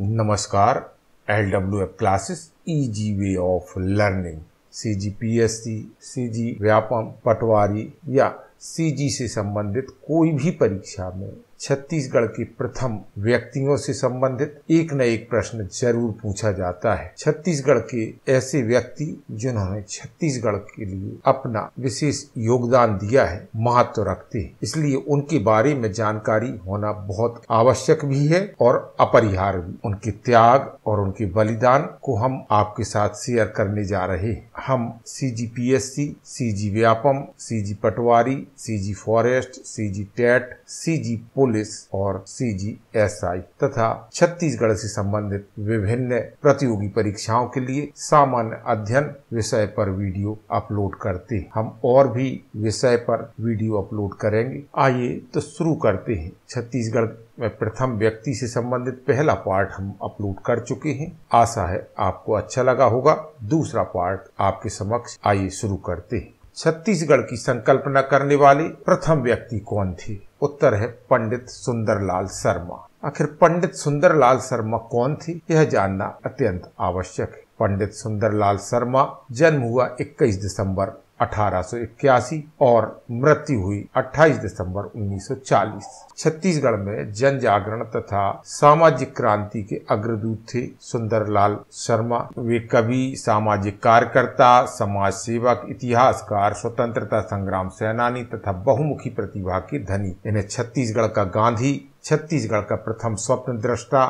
नमस्कार L W F classes easy way of learning C G P S C C G Vyapam patwari या C जी से संबंधित कोई भी परीक्षा में छत्तीसगढ़ के प्रथम व्यक्तियों से संबंधित एक न एक प्रश्न जरूर पूछा जाता है छत्तीसगढ़ के ऐसे व्यक्ति जिन्होंने छत्तीसगढ़ के लिए अपना विशेष योगदान दिया है महत्व तो रखते हैं इसलिए उनके बारे में जानकारी होना बहुत आवश्यक भी है और अपरिहार्य भी उनके त्याग और उनके बलिदान को हम आपके साथ शेयर करने जा रहे हैं हम C G P S C C G Vyapam C G patwari C G forest C G TET C G police और सीजीएसआई तथा छत्तीसगढ़ से संबंधित विभिन्न प्रतियोगी परीक्षाओं के लिए सामान्य अध्ययन विषय पर वीडियो अपलोड करते हैं हम और भी विषय पर वीडियो अपलोड करेंगे आइए तो शुरू करते हैं छत्तीसगढ़ में प्रथम व्यक्ति से संबंधित पहला पार्ट हम अपलोड कर चुके हैं आशा है आपको अच्छा लगा होगा दूसरा पार्ट आपके समक्ष आइए शुरू करते हैं छत्तीसगढ़ की संकल्पना करने वाले प्रथम व्यक्ति कौन थे उत्तर है पंडित सुंदरलाल शर्मा आखिर पंडित सुंदरलाल शर्मा कौन थी यह जानना अत्यंत आवश्यक है पंडित सुंदरलाल शर्मा जन्म हुआ 21 दिसंबर अठारह और मृत्यु हुई 28 दिसंबर 1940 छत्तीसगढ़ में जन जागरण तथा सामाजिक क्रांति के अग्रदूत थे सुंदरलाल शर्मा वे कवि सामाजिक कार्यकर्ता समाज सेवक इतिहासकार स्वतंत्रता संग्राम सेनानी तथा बहुमुखी प्रतिभा के धनी इन्हें छत्तीसगढ़ का गांधी छत्तीसगढ़ का प्रथम स्वप्न दृष्टा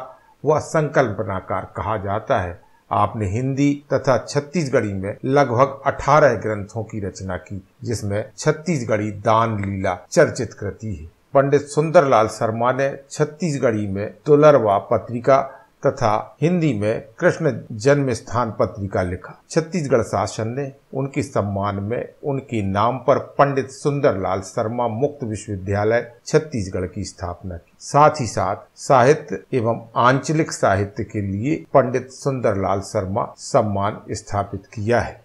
व संकल्पनाकार कहा जाता है आपने हिंदी तथा छत्तीसगढ़ी में लगभग 18 ग्रंथों की रचना की जिसमें छत्तीसगढ़ी दान लीला चर्चित कृति है पंडित सुंदरलाल शर्मा ने छत्तीसगढ़ी में तुलरवा पत्रिका तथा हिंदी में कृष्ण जन्म स्थान पत्रिका लिखा छत्तीसगढ़ शासन ने उनके सम्मान में उनके नाम पर पंडित सुंदरलाल शर्मा मुक्त विश्वविद्यालय छत्तीसगढ़ की स्थापना की साथ ही साथ साहित्य एवं आंचलिक साहित्य के लिए पंडित सुंदरलाल शर्मा सम्मान स्थापित किया है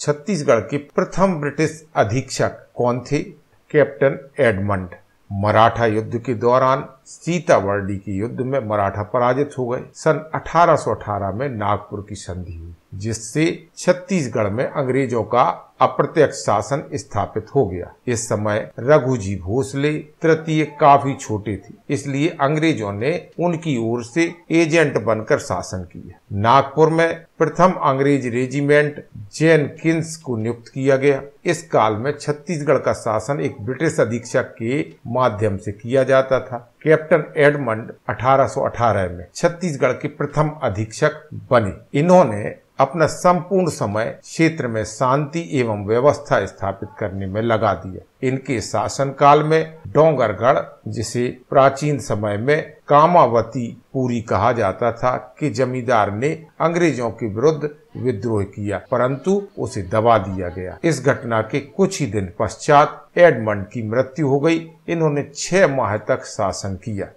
छत्तीसगढ़ के प्रथम ब्रिटिश अधीक्षक कौन थे कैप्टन एडमंड मराठा युद्ध के दौरान सीतावर्डी के युद्ध में मराठा पराजित हो गए सन 1818 में नागपुर की संधि हुई जिससे छत्तीसगढ़ में अंग्रेजों का अप्रत्यक्ष शासन स्थापित हो गया इस समय रघुजी भोसले तृतीय काफी छोटे थे इसलिए अंग्रेजों ने उनकी ओर से एजेंट बनकर शासन किया नागपुर में प्रथम अंग्रेज रेजिमेंट जेन किन्स को नियुक्त किया गया इस काल में छत्तीसगढ़ का शासन एक ब्रिटिश अधीक्षक के माध्यम से किया जाता था कैप्टन एडमंड 1818 में छत्तीसगढ़ के प्रथम अधीक्षक बने इन्होंने अपना संपूर्ण समय क्षेत्र में शांति एवं व्यवस्था स्थापित करने में लगा दिया इनके शासनकाल में डोंगरगढ़ जिसे प्राचीन समय में कामावती पूरी कहा जाता था कि जमींदार ने अंग्रेजों के विरुद्ध विद्रोह किया परंतु उसे दबा दिया गया इस घटना के कुछ ही दिन पश्चात एडमंड की मृत्यु हो गई इन्होंने छह माह तक शासन किया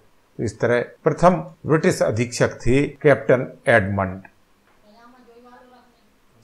इस तरह प्रथम ब्रिटिश अधीक्षक थे कैप्टन एडमंड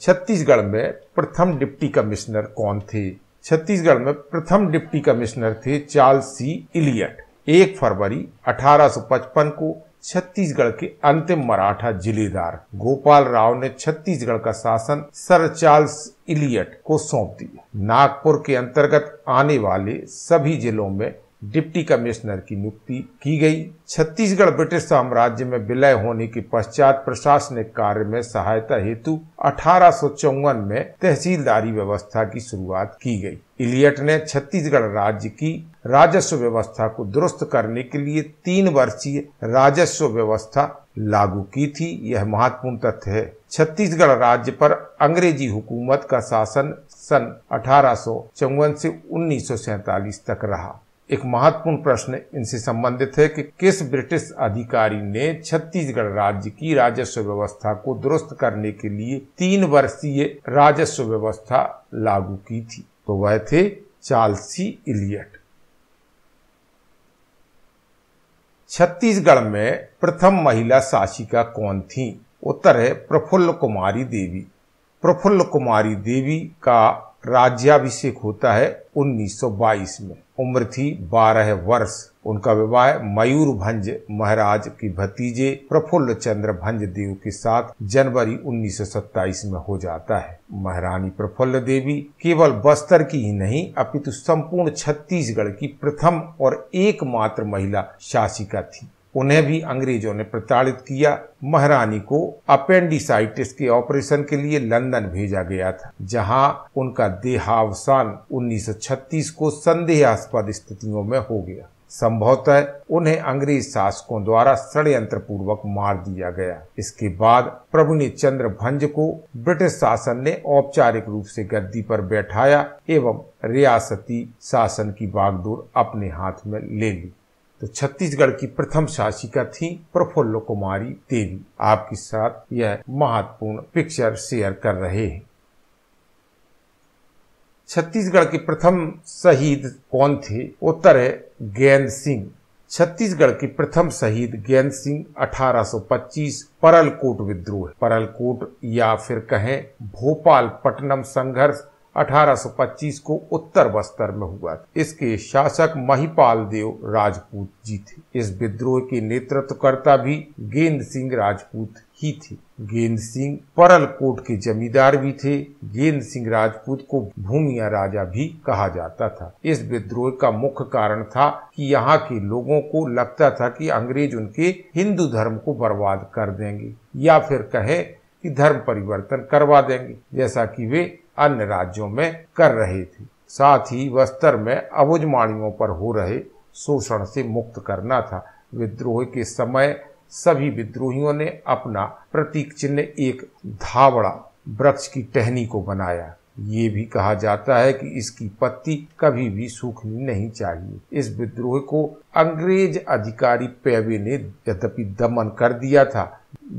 छत्तीसगढ़ में प्रथम डिप्टी कमिश्नर कौन थे छत्तीसगढ़ में प्रथम डिप्टी कमिश्नर थे चार्ल्स सी इलियट एक फरवरी 1855 को छत्तीसगढ़ के अंतिम मराठा जिलेदार गोपाल राव ने छत्तीसगढ़ का शासन सर चार्ल्स इलियट को सौंप दिया नागपुर के अंतर्गत आने वाले सभी जिलों में डिप्टी कमिश्नर की नियुक्ति की गई छत्तीसगढ़ ब्रिटिश साम्राज्य में विलय होने के पश्चात प्रशासनिक कार्य में सहायता हेतु अठारह में तहसीलदारी व्यवस्था की शुरुआत की गई इलियट ने छत्तीसगढ़ राज्य की राजस्व व्यवस्था को दुरुस्त करने के लिए तीन वर्षीय राजस्व व्यवस्था लागू की थी यह महत्वपूर्ण तथ्य है छत्तीसगढ़ राज्य पर अंग्रेजी हुकूमत का शासन सन अठारह से उन्नीस तक रहा एक महत्वपूर्ण प्रश्न इनसे संबंधित है कि किस ब्रिटिश अधिकारी ने छत्तीसगढ़ राज्य की राजस्व व्यवस्था को दुरुस्त करने के लिए तीन वर्षीय राजस्व व्यवस्था लागू की थी तो वह थे चार्ल्सी इलियट छत्तीसगढ़ में प्रथम महिला शासिका कौन थी उत्तर है प्रफुल्ल कुमारी देवी प्रफुल्ल कुमारी देवी का राज्याभिषेक होता है 1922 में उम्र थी 12 वर्ष उनका विवाह मयूर भंज महाराज की भतीजे प्रफुल्ल चंद्र भंज देव के साथ जनवरी 1927 में हो जाता है महारानी प्रफुल्ल देवी केवल बस्तर की ही नहीं अपितु संपूर्ण छत्तीसगढ़ की प्रथम और एकमात्र महिला शासिका थी उन्हें भी अंग्रेजों ने प्रताड़ित किया महारानी को अपेंडिसाइटिस के ऑपरेशन के लिए लंदन भेजा गया था जहां उनका देहावसान 1936 को संदेहास्पद स्थितियों में हो गया संभवतः उन्हें अंग्रेज शासकों द्वारा षडयंत्र पूर्वक मार दिया गया इसके बाद प्रभुनी चंद्र भंज को ब्रिटिश शासन ने औपचारिक रूप से गद्दी पर बैठाया एवं रियासती शासन की बागडोर अपने हाथ में ले ली तो छत्तीसगढ़ की प्रथम शासिका थी प्रफुल्ल कुमारी देवी आपके साथ यह महत्वपूर्ण पिक्चर शेयर कर रहे हैं छत्तीसगढ़ के प्रथम शहीद कौन थे उत्तर है गेंद सिंह छत्तीसगढ़ के प्रथम शहीद गेंद सिंह 1825 परलकोट विद्रोह परलकोट या फिर कहें भोपाल पटनम संघर्ष 1825 को उत्तर बस्तर में हुआ था इसके शासक महिपाल देव राजपूत जी थे इस विद्रोह के नेतृत्वकर्ता भी गेंद सिंह राजपूत ही थे गेंद सिंह परल कोट के जमींदार भी थे गेंद सिंह राजपूत को भूमिया राजा भी कहा जाता था इस विद्रोह का मुख्य कारण था कि यहाँ के लोगों को लगता था कि अंग्रेज उनके हिंदू धर्म को बर्बाद कर देंगे या फिर कहे कि धर्म परिवर्तन करवा देंगे जैसा कि वे अन्य राज्यों में कर रहे थे साथ ही वस्तर में अबुज माणियों पर हो रहे शोषण से मुक्त करना था विद्रोह के समय सभी विद्रोहियों ने अपना प्रतीक चिन्ह एक धावड़ा वृक्ष की टहनी को बनाया ये भी कहा जाता है कि इसकी पत्ती कभी भी सूखनी नहीं चाहिए इस विद्रोह को अंग्रेज अधिकारी पेवे ने यद्यपि दमन कर दिया था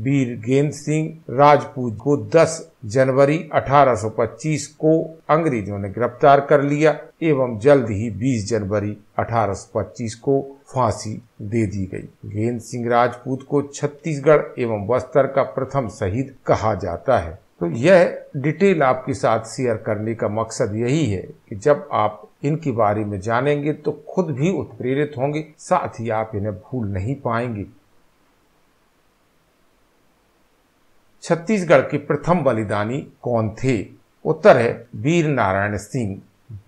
वीर गेंद सिंह राजपूत को 10 जनवरी 1825 को अंग्रेजों ने गिरफ्तार कर लिया एवं जल्द ही 20 जनवरी 1825 को फांसी दे दी गई गेंद सिंह राजपूत को छत्तीसगढ़ एवं बस्तर का प्रथम शहीद कहा जाता है तो यह डिटेल आपके साथ शेयर करने का मकसद यही है कि जब आप इनके बारे में जानेंगे तो खुद भी उत्प्रेरित होंगे साथ ही आप इन्हें भूल नहीं पाएंगे छत्तीसगढ़ के प्रथम बलिदानी कौन थे उत्तर है वीर नारायण सिंह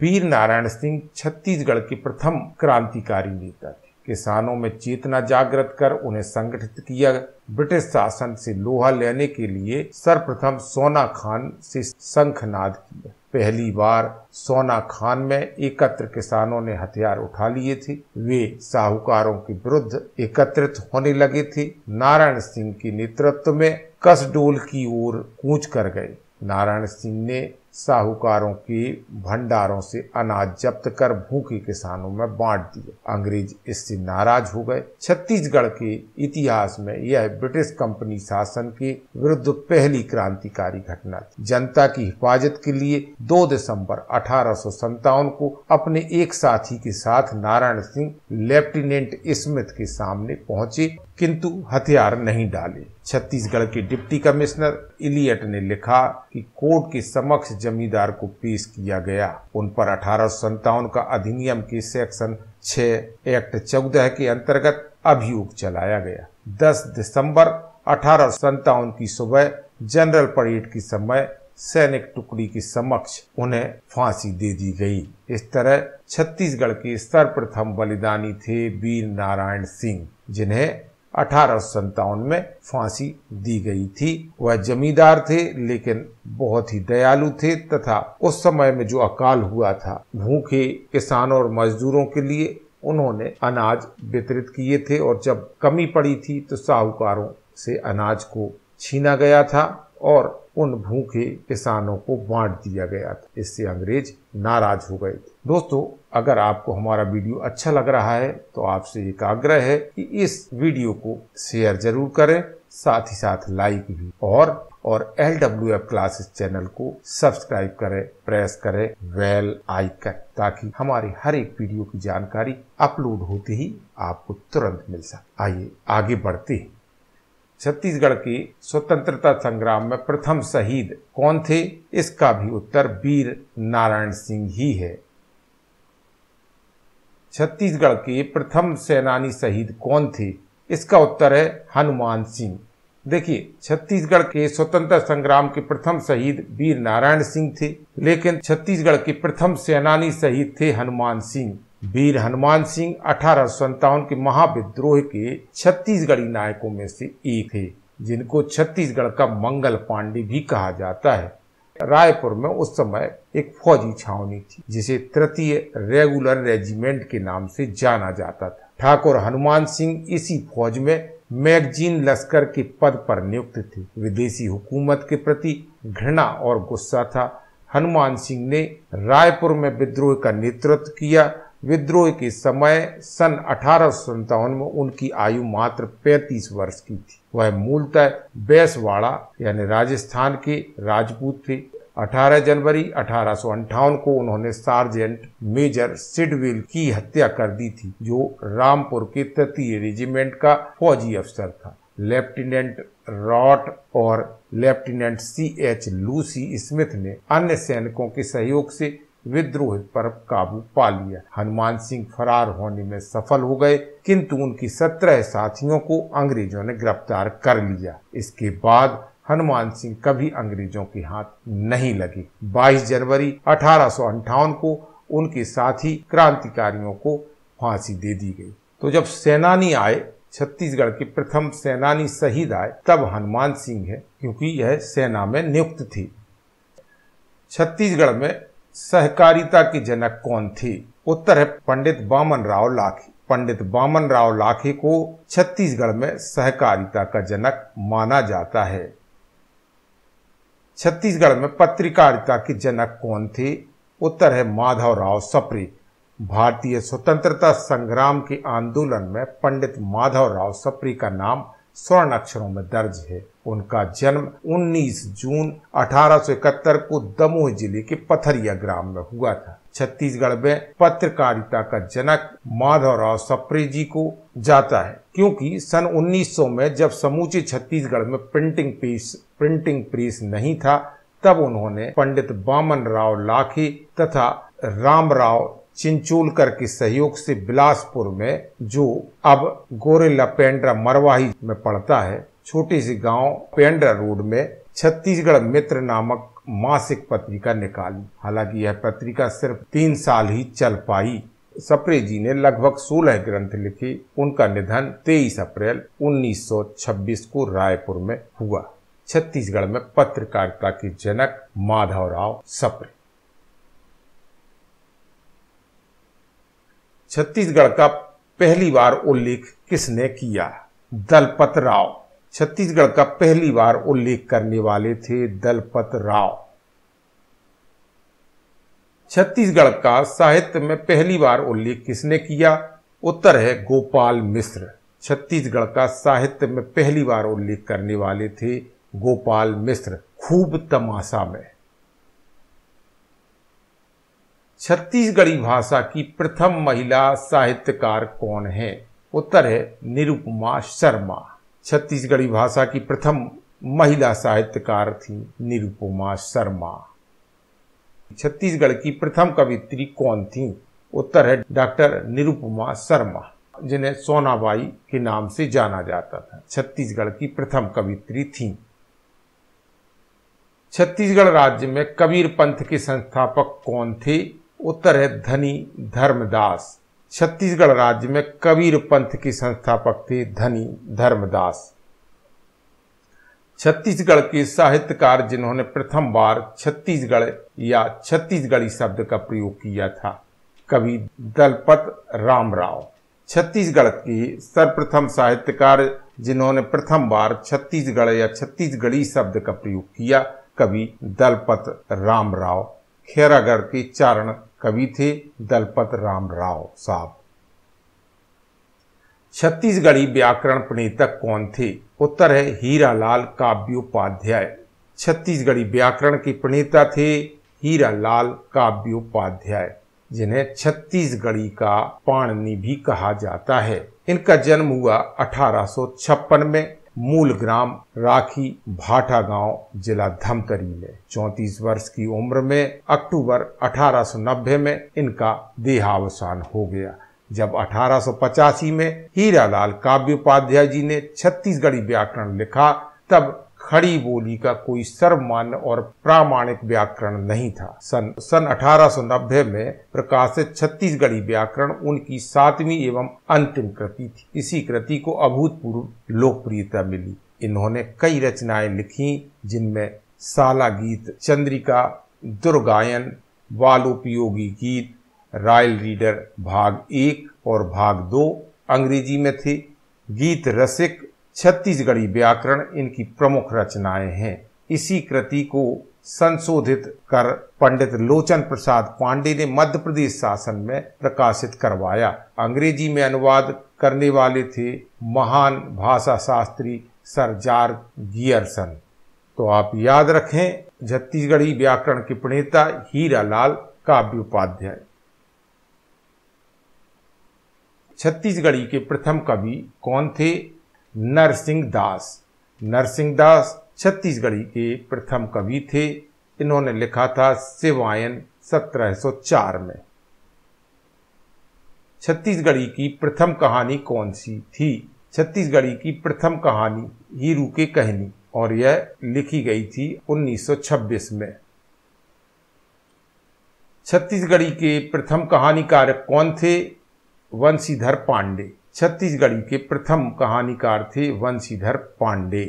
वीर नारायण सिंह छत्तीसगढ़ के प्रथम क्रांतिकारी नेता थे किसानों में चेतना जागृत कर उन्हें संगठित किया ब्रिटिश शासन से लोहा लेने के लिए सर्वप्रथम सोना खान से शंखनाद किया पहली बार सोना खान में एकत्र किसानों ने हथियार उठा लिए थे वे साहूकारों के विरुद्ध एकत्रित होने लगे थे नारायण सिंह के नेतृत्व में कसडोल की ओर कूच कर गए नारायण सिंह ने साहूकारों की भंडारों से अनाज जब्त कर भूखे किसानों में बांट दिए अंग्रेज इससे नाराज हो गए छत्तीसगढ़ के इतिहास में यह ब्रिटिश कंपनी शासन के विरुद्ध पहली क्रांतिकारी घटना थी जनता की हिफाजत के लिए 2 दिसंबर अठारह को अपने एक साथी के साथ नारायण सिंह लेफ्टिनेंट स्मिथ के सामने पहुंचे किंतु हथियार नहीं डाले छत्तीसगढ़ के डिप्टी कमिश्नर इलियट ने लिखा कि कोर्ट के समक्ष जमींदार को पेश किया गया उन पर अठारह का अधिनियम के सेक्शन 6 एक्ट 14 के अंतर्गत अभियोग चलाया गया 10 दिसंबर अठारह की सुबह जनरल परेड के समय सैनिक टुकड़ी के समक्ष उन्हें फांसी दे दी गई इस तरह छत्तीसगढ़ के सर्वप्रथम बलिदानी थे वीर नारायण सिंह जिन्हें अठारह में फांसी दी गई थी वह जमींदार थे लेकिन बहुत ही दयालु थे तथा उस समय में जो अकाल हुआ था भूखे किसानों और मजदूरों के लिए उन्होंने अनाज वितरित किए थे और जब कमी पड़ी थी तो साहूकारों से अनाज को छीना गया था और उन भूखे किसानों को बांट दिया गया था इससे अंग्रेज नाराज हो गए थे दोस्तों अगर आपको हमारा वीडियो अच्छा लग रहा है तो आपसे एक आग्रह है कि इस वीडियो को शेयर जरूर करें साथ ही साथ लाइक भी और और L W F classes channel को सब्सक्राइब करें प्रेस करें वेल आइकन ताकि हमारी हर एक वीडियो की जानकारी अपलोड होते ही आपको तुरंत मिल सके आइए आगे बढ़ते हैं छत्तीसगढ़ के स्वतंत्रता संग्राम में प्रथम शहीद कौन थे इसका भी उत्तर वीर नारायण सिंह ही है छत्तीसगढ़ के प्रथम सेनानी शहीद कौन थे इसका उत्तर है हनुमान सिंह देखिए छत्तीसगढ़ के स्वतंत्रता संग्राम के प्रथम शहीद वीर नारायण सिंह थे लेकिन छत्तीसगढ़ के प्रथम सेनानी शहीद थे हनुमान सिंह वीर हनुमान सिंह अठारह के महाविद्रोह के छत्तीसगढ़ी नायकों में से एक थे जिनको छत्तीसगढ़ का मंगल पांडे भी कहा जाता है रायपुर में उस समय एक फौजी छावनी थी जिसे तृतीय रेगुलर रेजिमेंट के नाम से जाना जाता था ठाकुर हनुमान सिंह इसी फौज में मैगजीन लश्कर के पद पर नियुक्त थे विदेशी हुकूमत के प्रति घृणा और गुस्सा था हनुमान सिंह ने रायपुर में विद्रोह का नेतृत्व किया विद्रोह के समय सन अठारह में उनकी आयु मात्र 35 वर्ष की थी वह मूलतः बैसवाड़ा यानी राजस्थान की राजपूत थी 18 जनवरी अठारह को उन्होंने सार्जेंट मेजर सिडविल की हत्या कर दी थी जो रामपुर के तृतीय रेजिमेंट का फौजी अफसर था लेफ्टिनेंट रॉट और lieutenant C H Lucy Smith ने अन्य सैनिकों के सहयोग से विद्रोह पर काबू पा लिया हनुमान सिंह फरार होने में सफल हो गए किंतु उनकी सत्रह साथियों को अंग्रेजों ने गिरफ्तार कर लिया इसके बाद हनुमान सिंह कभी अंग्रेजों के हाथ नहीं लगे 22 जनवरी अठारह को उनके साथी क्रांतिकारियों को फांसी दे दी गई तो जब सेनानी आए छत्तीसगढ़ के प्रथम सेनानी शहीद आए तब हनुमान सिंह है क्योंकि यह सेना में नियुक्त थी छत्तीसगढ़ में सहकारिता की जनक कौन थी उत्तर है पंडित बामन राव लाखी पंडित बामन राव लाखी को छत्तीसगढ़ में सहकारिता का जनक माना जाता है छत्तीसगढ़ में पत्रकारिता की जनक कौन थी उत्तर है माधव राव सप्री भारतीय स्वतंत्रता संग्राम के आंदोलन में पंडित माधव राव सप्री का नाम स्वर्ण अक्षरों में दर्ज है उनका जन्म 19 जून 1871 को दमोह जिले के पथरिया ग्राम में हुआ था छत्तीसगढ़ में पत्रकारिता का जनक माधवराव सप्रे जी को जाता है क्योंकि सन 1900 में जब समूचे छत्तीसगढ़ में प्रिंटिंग प्रेस प्रिंटिंग प्रेस नहीं था तब उन्होंने पंडित बामन राव लाखी तथा राम राव चिंचोलकर के सहयोग से बिलासपुर में जो अब गोरेला पेंड्रा मरवाही में पड़ता है छोटे से गांव पेंड्रा रोड में छत्तीसगढ़ मित्र नामक मासिक पत्रिका निकाली हालांकि यह पत्रिका सिर्फ तीन साल ही चल पाई सप्रे जी ने लगभग 16 ग्रंथ लिखे उनका निधन 23 अप्रैल 1926 को रायपुर में हुआ छत्तीसगढ़ में पत्रकारिता के जनक माधवराव सप्रे छत्तीसगढ़ का पहली बार उल्लेख किसने किया दलपत राव छत्तीसगढ़ का पहली बार उल्लेख करने वाले थे दलपत राव छत्तीसगढ़ का साहित्य में पहली बार उल्लेख किसने किया उत्तर है गोपाल मिश्र छत्तीसगढ़ का साहित्य में पहली बार उल्लेख करने वाले थे गोपाल मिश्र खूब तमाशा में छत्तीसगढ़ी भाषा की प्रथम महिला साहित्यकार कौन है उत्तर है निरुपमा शर्मा छत्तीसगढ़ी भाषा की प्रथम महिला साहित्यकार थी निरुपमा शर्मा छत्तीसगढ़ की प्रथम कवित्री कौन थी उत्तर है डॉक्टर निरुपमा शर्मा जिन्हें सोनाबाई के नाम से जाना जाता था छत्तीसगढ़ की प्रथम कवित्री थी छत्तीसगढ़ राज्य में कबीर पंथ के संस्थापक कौन थे उत्तर है धनी धर्मदास छत्तीसगढ़ राज्य में कबीर पंथ की संस्थापक थे धनी धर्मदास छत्तीसगढ़ के साहित्यकार जिन्होंने प्रथम बार छत्तीसगढ़ या छत्तीसगढ़ी शब्द का प्रयोग किया था कवि दलपत राम राव छत्तीसगढ़ के सर्वप्रथम साहित्यकार जिन्होंने प्रथम बार छत्तीसगढ़ या छत्तीसगढ़ी शब्द का प्रयोग किया कवि दलपत राम राव खैरागढ़ के चारण कवि थे दलपत राम राव साहब छत्तीसगढ़ी व्याकरण प्रणेतक कौन थे उत्तर है हीरा लाल काव्योपाध्याय छत्तीसगढ़ी व्याकरण के प्रणेता थे हीरा लाल काव्योपाध्याय जिन्हें छत्तीसगढ़ी का पाणनी भी कहा जाता है इनका जन्म हुआ अठारह में मूल ग्राम राखी भाटा गांव जिला धमतरी में 34 वर्ष की उम्र में अक्टूबर 1890 में इनका देहावसान हो गया जब अठारह में हीरालाल उपाध्याय जी ने छत्तीसगढ़ी व्याकरण लिखा तब खड़ी बोली का कोई सर्वमान्य और प्रामाणिक व्याकरण नहीं था सन सन अठारह में प्रकाशित छत्तीसगढ़ी व्याकरण उनकी सातवीं एवं अंतिम कृति थी इसी कृति को अभूतपूर्व लोकप्रियता मिली इन्होंने कई रचनाएं लिखी जिनमें साला गीत चंद्रिका दुर्गायन बालोपयोगी गीत रॉयल रीडर भाग एक और भाग दो अंग्रेजी में थे गीत रसिक छत्तीसगढ़ी व्याकरण इनकी प्रमुख रचनाएं हैं इसी कृति को संशोधित कर पंडित लोचन प्रसाद पांडे ने मध्य प्रदेश शासन में प्रकाशित करवाया अंग्रेजी में अनुवाद करने वाले थे महान भाषा शास्त्री सर जार गियरसन तो आप याद रखें छत्तीसगढ़ी व्याकरण के प्रणेता हीरा लाल काव्य उपाध्याय छत्तीसगढ़ी के प्रथम कवि कौन थे नरसिंह दास नरसिंह दास छत्तीसगढ़ी के प्रथम कवि थे इन्होंने लिखा था सिवायन 1704 में छत्तीसगढ़ी की प्रथम कहानी कौन सी थी छत्तीसगढ़ी की प्रथम कहानी हीरू के कहनी और यह लिखी गई थी 1926 में छत्तीसगढ़ी के प्रथम कहानीकार कौन थे वंशीधर पांडे छत्तीसगढ़ी के प्रथम कहानीकार थे वंशीधर पांडे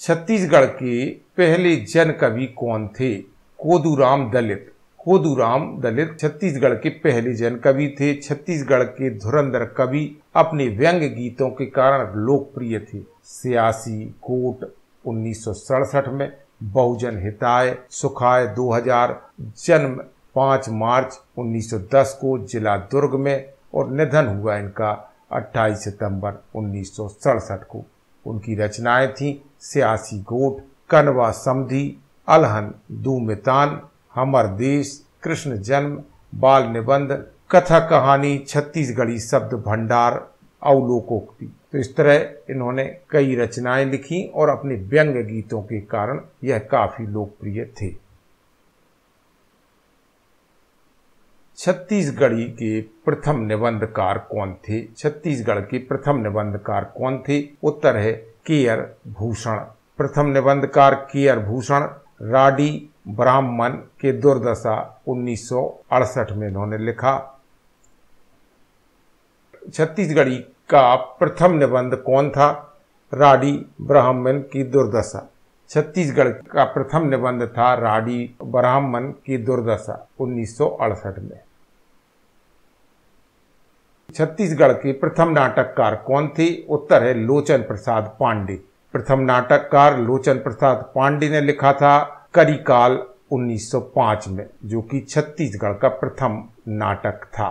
छत्तीसगढ़ के पहले जन कवि कौन थे कोदूराम दलित कोदूराम दलित छत्तीसगढ़ के पहले जन कवि थे छत्तीसगढ़ के धुरंधर कवि अपने व्यंग गीतों के कारण लोकप्रिय थे सियासी कोट उन्नीस में बहुजन हिताय सुखाय 2000 जन्म 5 मार्च 1910 को जिला दुर्ग में और निधन हुआ इनका 28 सितंबर उन्नीस को उनकी रचनाएं थी सियासी गोट कनवा समधि अलहन दूमितान हमर देश कृष्ण जन्म बाल निबंध कथा कहानी छत्तीसगढ़ी शब्द भंडार अवलोकोक्ति तो इस तरह इन्होंने कई रचनाएं लिखी और अपने व्यंग गीतों के कारण यह काफी लोकप्रिय थे छत्तीसगढ़ी के प्रथम निबंधकार कौन थे छत्तीसगढ़ के प्रथम निबंधकार कौन थे उत्तर है केयर भूषण प्रथम निबंधकार केयर भूषण राडी ब्राह्मण के दुर्दशा उन्नीस में इन्होंने लिखा छत्तीसगढ़ी का प्रथम निबंध कौन था राडी ब्राह्मण की दुर्दशा छत्तीसगढ़ का प्रथम निबंध था राडी ब्राह्मण की दुर्दशा उन्नीस में छत्तीसगढ़ की प्रथम नाटककार कौन थी उत्तर है लोचन प्रसाद पांडे प्रथम नाटककार लोचन प्रसाद पांडे ने लिखा था करिकाल 1905 में जो कि छत्तीसगढ़ का प्रथम नाटक था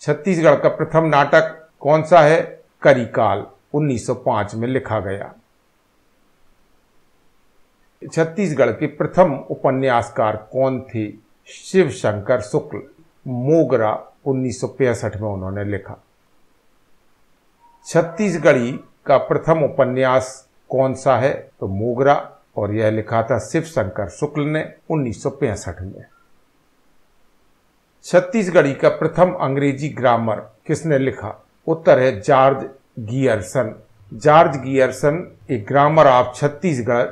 छत्तीसगढ़ का प्रथम नाटक कौन सा है करिकाल 1905 में लिखा गया छत्तीसगढ़ के प्रथम उपन्यासकार कौन थे शिव शंकर शुक्ल मोगरा उन्नीस में उन्होंने लिखा छत्तीसगढ़ी का प्रथम उपन्यास कौन सा है तो मोगरा और यह लिखा था शिव शंकर शुक्ल ने उन्नीस में छत्तीसगढ़ी का प्रथम अंग्रेजी ग्रामर किसने लिखा उत्तर है George Grierson George Grierson a grammar of Chhattisgarh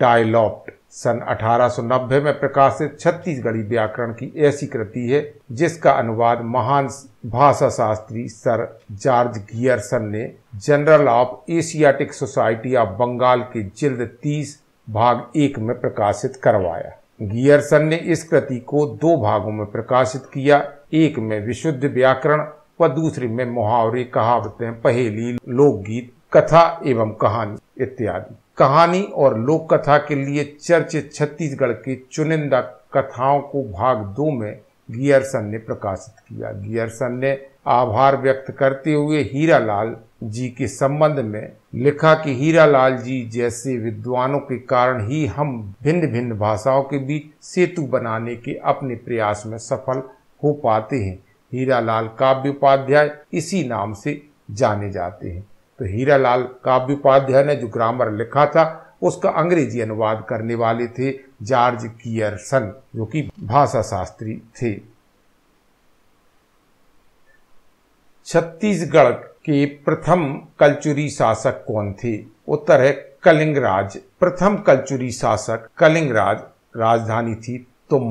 dialect सन 1890 में प्रकाशित छत्तीसगढ़ी व्याकरण की ऐसी कृति है जिसका अनुवाद महान भाषा शास्त्री सर जॉर्ज गियरसन ने journal of Asiatic Society of Bengal के जिल्द तीस भाग एक में प्रकाशित करवाया गियरसन ने इस कृति को दो भागों में प्रकाशित किया एक में विशुद्ध व्याकरण व दूसरे में मुहावरे कहावतें पहेली लोकगीत कथा एवं कहानी इत्यादि कहानी और लोक कथा के लिए चर्चित छत्तीसगढ़ के चुनिंदा कथाओं को भाग दो में गियरसन ने प्रकाशित किया गियरसन ने आभार व्यक्त करते हुए हीरालाल जी के संबंध में लिखा कि हीरालाल जी जैसे विद्वानों के कारण ही हम भिन्न भिन्न भाषाओं के बीच सेतु बनाने के अपने प्रयास में सफल हो पाते हैं हीरालाल काव्य उपाध्याय इसी नाम से जाने जाते हैं तो हीरा लाल काव्य उपाध्याय ने जो ग्रामर लिखा था उसका अंग्रेजी अनुवाद करने वाले थे जॉर्ज कियरसन जो कि भाषा शास्त्री थे छत्तीसगढ़ के प्रथम कलचुरी शासक कौन थे उत्तर है कलिंगराज प्रथम कलचुरी शासक कलिंगराज राजधानी थी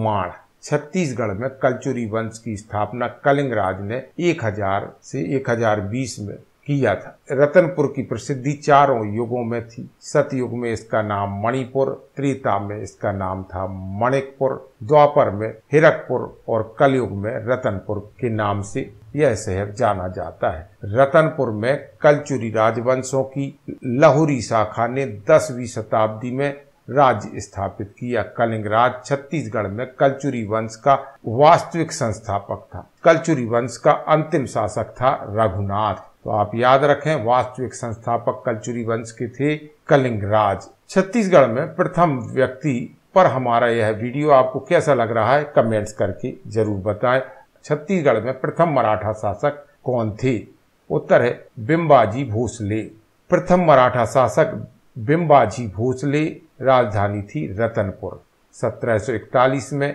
माड़ छत्तीसगढ़ में कल्चुरी वंश की स्थापना कलिंगराज ने 1000 से 1020 में किया था रतनपुर की प्रसिद्धि चारों युगों में थी सतयुग में इसका नाम मणिपुर त्रिता में इसका नाम था मणिकपुर द्वापर में हिरकपुर और कलयुग में रतनपुर के नाम से यह शहर जाना जाता है रतनपुर में कलचुरी राजवंशों की लहुरी शाखा ने दसवीं शताब्दी में राज्य स्थापित किया कलिंग राज छत्तीसगढ़ में कलचुरी वंश का वास्तविक संस्थापक था कलचुरी वंश का अंतिम शासक था रघुनाथ तो आप याद रखें वास्तविक संस्थापक कलचुरी वंश के थे कलिंग राज छत्तीसगढ़ में प्रथम व्यक्ति पर हमारा यह वीडियो आपको कैसा लग रहा है कमेंट्स करके जरूर बताएं छत्तीसगढ़ में प्रथम मराठा शासक कौन थे उत्तर है बिम्बाजी भोसले प्रथम मराठा शासक बिम्बाजी भोसले राजधानी थी रतनपुर 1741 में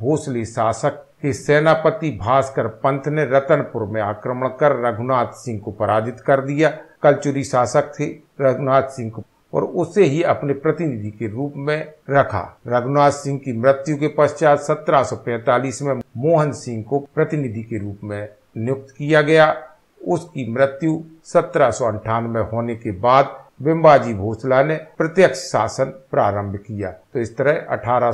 भोसले शासक कि सेनापति भास्कर पंत ने रतनपुर में आक्रमण कर रघुनाथ सिंह को पराजित कर दिया कलचुरी शासक थे रघुनाथ सिंह को और उसे ही अपने प्रतिनिधि के रूप में रखा रघुनाथ सिंह की मृत्यु के पश्चात 1745 में मोहन सिंह को प्रतिनिधि के रूप में नियुक्त किया गया उसकी मृत्यु सत्रह में होने के बाद बिम्बाजी भोसला ने प्रत्यक्ष शासन प्रारंभ किया तो इस तरह अठारह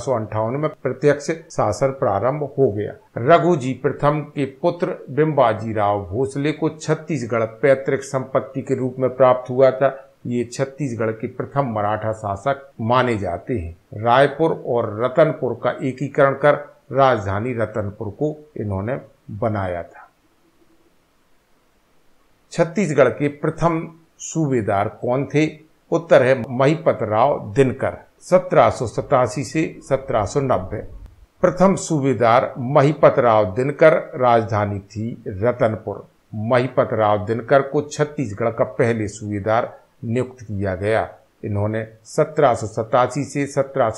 में प्रत्यक्ष शासन प्रारंभ हो गया रघुजी प्रथम के पुत्र बिम्बाजी राव भोसले को छत्तीसगढ़ पैतृक संपत्ति के रूप में प्राप्त हुआ था ये छत्तीसगढ़ के प्रथम मराठा शासक माने जाते हैं रायपुर और रतनपुर का एकीकरण कर राजधानी रतनपुर को इन्होंने बनाया था छत्तीसगढ़ के प्रथम सूबेदार कौन थे उत्तर है महीपत राव दिनकर सत्रह से सत्रह प्रथम सूबेदार महीपत राव दिनकर राजधानी थी रतनपुर महीपत राव दिनकर को छत्तीसगढ़ का पहले सूबेदार नियुक्त किया गया इन्होंने सत्रह से सत्रह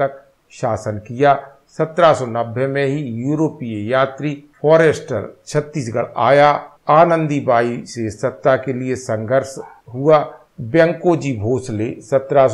तक शासन किया सत्रह में ही यूरोपीय यात्री फॉरेस्टर छत्तीसगढ़ आया आनंदी बाई से सत्ता के लिए संघर्ष हुआ बैंकोजी भोसले सत्रह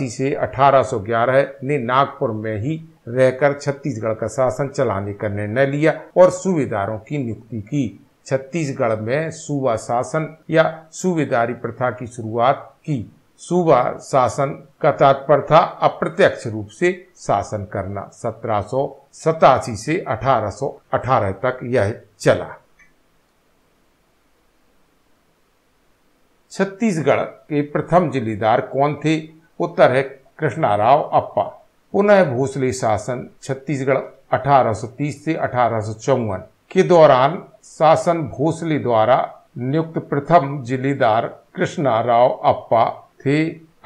से 1811 ने नागपुर में ही रहकर छत्तीसगढ़ का शासन चलाने का निर्णय लिया और सूबेदारों की नियुक्ति की छत्तीसगढ़ में सूबा शासन या सूबेदारी प्रथा की शुरुआत की सूबा शासन का तात्पर्य था अप्रत्यक्ष रूप से शासन करना सत्रह से 1818 तक यह चला छत्तीसगढ़ के प्रथम जिलेदार कौन थे उत्तर है कृष्णाराव अप्पा पुनः भोसले शासन छत्तीसगढ़ 1830 से अठारह के दौरान शासन भोसले द्वारा नियुक्त प्रथम जिलेदार राव अप्पा थे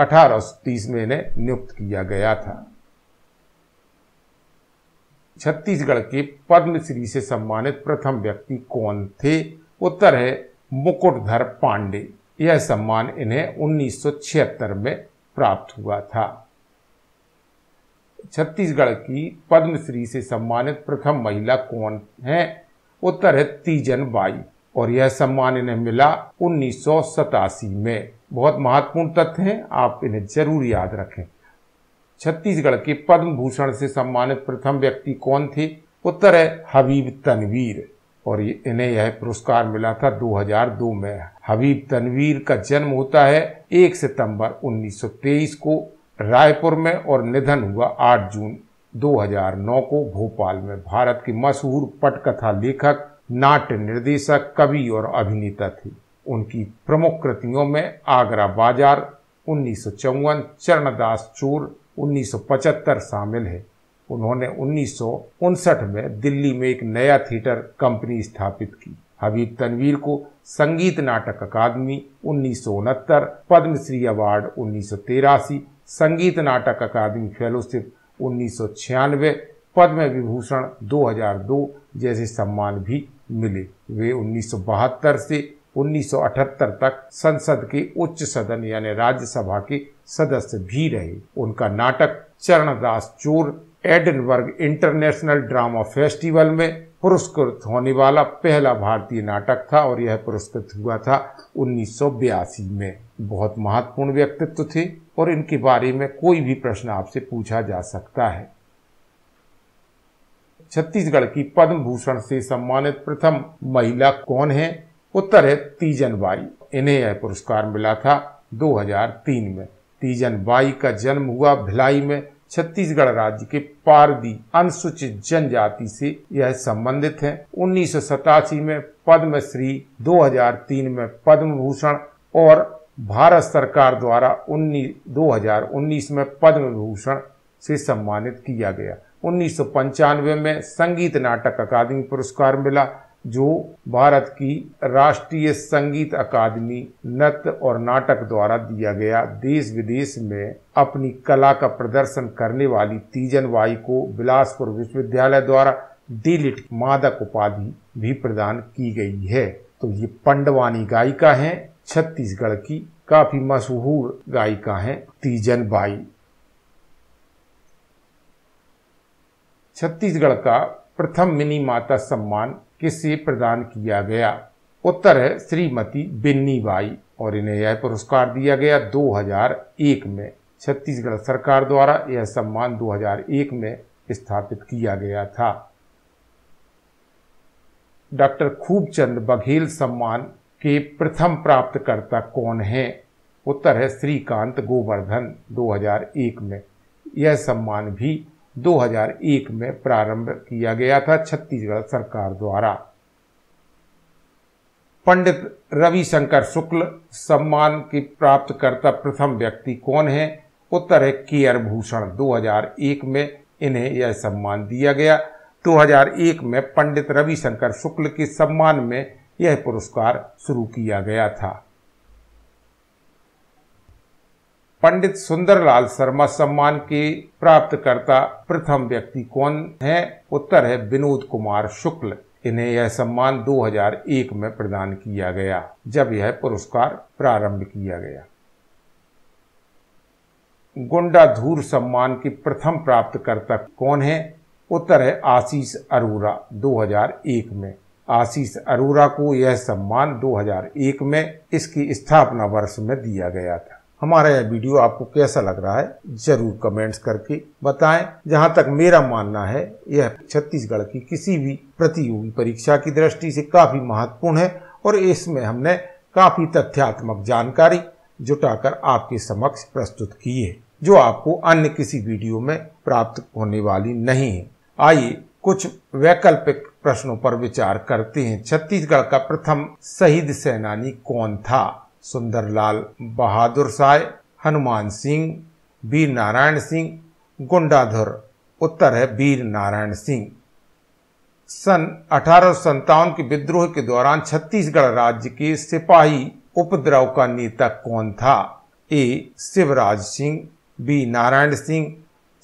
1830 में इन्हें नियुक्त किया गया था छत्तीसगढ़ के पद्मश्री से सम्मानित प्रथम व्यक्ति कौन थे उत्तर है मुकुटधर पांडे यह सम्मान इन्हें उन्नीस में प्राप्त हुआ था छत्तीसगढ़ की पद्मश्री से सम्मानित प्रथम महिला कौन है उत्तर है तीजन बाई और यह सम्मान इन्हें मिला उन्नीस में बहुत महत्वपूर्ण तथ्य हैं आप इन्हें जरूर याद रखें छत्तीसगढ़ के पद्म भूषण से सम्मानित प्रथम व्यक्ति कौन थे उत्तर है हबीब तनवीर और इन्हें यह पुरस्कार मिला था 2002 में हबीब तनवीर का जन्म होता है 1 सितंबर 1923 को रायपुर में और निधन हुआ 8 जून 2009 को भोपाल में भारत के मशहूर पटकथा लेखक नाट्य निर्देशक कवि और अभिनेता थे उनकी प्रमुख कृतियों में आगरा बाजार उन्नीस चरणदास चोर पचहत्तर शामिल है उन्होंने उन्नीस में दिल्ली में एक नया थिएटर कंपनी स्थापित की हबीब तनवीर को संगीत नाटक अकादमी उन्नीस पद्मश्री अवार्ड उन्नीस संगीत नाटक अकादमी फेलोशिप उन्नीस पद्म विभूषण 2002 जैसे सम्मान भी मिले वे बहत्तर से 1978 तक संसद के उच्च सदन यानी राज्यसभा के सदस्य भी रहे उनका नाटक चरणदास चोर एडनबर्ग इंटरनेशनल ड्रामा फेस्टिवल में पुरस्कृत होने वाला पहला भारतीय नाटक था और यह पुरस्कृत हुआ था उन्नीस में बहुत महत्वपूर्ण व्यक्तित्व थे और इनके बारे में कोई भी प्रश्न आपसे पूछा जा सकता है छत्तीसगढ़ की पद्म भूषण से सम्मानित प्रथम महिला कौन है उत्तर है तीजन बाई इन्हें यह पुरस्कार मिला था 2003 में तीजन बाई का जन्म हुआ भिलाई में छत्तीसगढ़ राज्य के पारदी अनुसूचित जनजाति से यह संबंधित है उन्नीस में पद्मश्री 2003 में पद्म भूषण और भारत सरकार द्वारा उन्नीस 2019 में पद्म भूषण से सम्मानित किया गया उन्नीस में संगीत नाटक अकादमी पुरस्कार मिला जो भारत की राष्ट्रीय संगीत अकादमी नृत्य और नाटक द्वारा दिया गया देश विदेश में अपनी कला का प्रदर्शन करने वाली तीजन बाई को बिलासपुर विश्वविद्यालय द्वारा डीलिट मादक उपाधि भी प्रदान की गई है तो ये पंडवानी गायिका हैं छत्तीसगढ़ की काफी मशहूर गायिका हैं तीजन बाई छत्तीसगढ़ का प्रथम मिनी माता सम्मान किसे प्रदान किया गया उत्तर है श्रीमती बिन्नी बाई और इन्हें यह पुरस्कार दिया गया 2001 में छत्तीसगढ़ सरकार द्वारा यह सम्मान 2001 में स्थापित किया गया था डॉक्टर खूबचंद बघेल सम्मान के प्रथम प्राप्तकर्ता कौन है उत्तर है श्रीकांत गोवर्धन 2001 में यह सम्मान भी 2001 में प्रारंभ किया गया था छत्तीसगढ़ सरकार द्वारा पंडित रविशंकर शुक्ल सम्मान की प्राप्तकर्ता प्रथम व्यक्ति कौन है उत्तर है के आर भूषण 2001 में इन्हें यह सम्मान दिया गया 2001 में पंडित रविशंकर शुक्ल के सम्मान में यह पुरस्कार शुरू किया गया था पंडित सुंदरलाल शर्मा सम्मान के प्राप्तकर्ता प्रथम व्यक्ति कौन है उत्तर है विनोद कुमार शुक्ल इन्हें यह सम्मान 2001 में प्रदान किया गया जब यह पुरस्कार प्रारंभ किया गया गुंडा धूर सम्मान की प्रथम प्राप्तकर्ता कौन है उत्तर है आशीष अरोरा 2001 में आशीष अरोरा को यह सम्मान 2001 में इसकी स्थापना वर्ष में दिया गया था हमारा यह वीडियो आपको कैसा लग रहा है जरूर कमेंट्स करके बताएं। जहां तक मेरा मानना है यह छत्तीसगढ़ की किसी भी प्रतियोगी परीक्षा की दृष्टि से काफी महत्वपूर्ण है और इसमें हमने काफी तथ्यात्मक जानकारी जुटाकर आपके समक्ष प्रस्तुत की है जो आपको अन्य किसी वीडियो में प्राप्त होने वाली नहीं है आइए कुछ वैकल्पिक प्रश्नों पर विचार करते हैं छत्तीसगढ़ का प्रथम शहीद सेनानी कौन था सुंदरलाल बहादुर साय हनुमान सिंह वीर नारायण सिंह गुंडाधुर उत्तर है वीर नारायण सिंह सन अठारह के विद्रोह के दौरान छत्तीसगढ़ राज्य के सिपाही उपद्रव का नेता कौन था A Shivraj Singh B Narayan Singh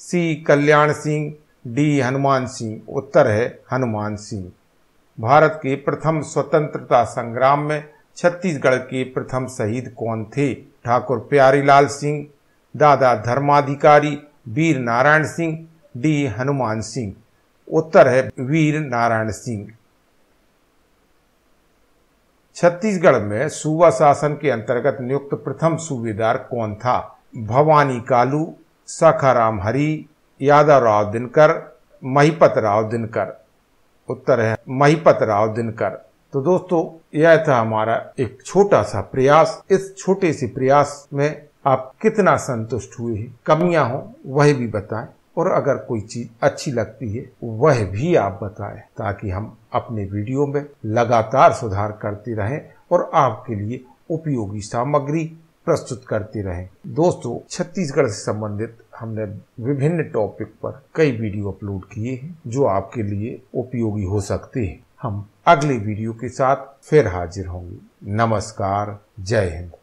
C Kalyan Singh D Hanuman Singh उत्तर है हनुमान सिंह भारत के प्रथम स्वतंत्रता संग्राम में छत्तीसगढ़ के प्रथम शहीद कौन थे ठाकुर प्यारीलाल सिंह दादा धर्माधिकारी वीर नारायण सिंह डी हनुमान सिंह उत्तर है वीर नारायण सिंह छत्तीसगढ़ में सूबा शासन के अंतर्गत नियुक्त प्रथम सूबेदार कौन था भवानी कालू सखाराम हरी यादव राव दिनकर महिपत राव दिनकर उत्तर है महिपत राव दिनकर तो दोस्तों यह था हमारा एक छोटा सा प्रयास इस छोटे से प्रयास में आप कितना संतुष्ट हुए हैं कमियां हो वह भी बताएं और अगर कोई चीज अच्छी लगती है वह भी आप बताएं ताकि हम अपने वीडियो में लगातार सुधार करते रहें और आपके लिए उपयोगी सामग्री प्रस्तुत करते रहें दोस्तों छत्तीसगढ़ से संबंधित हमने विभिन्न टॉपिक पर कई वीडियो अपलोड किए हैं जो आपके लिए उपयोगी हो सकते हैं हम अगली वीडियो के साथ फिर हाजिर होंगे नमस्कार जय हिंद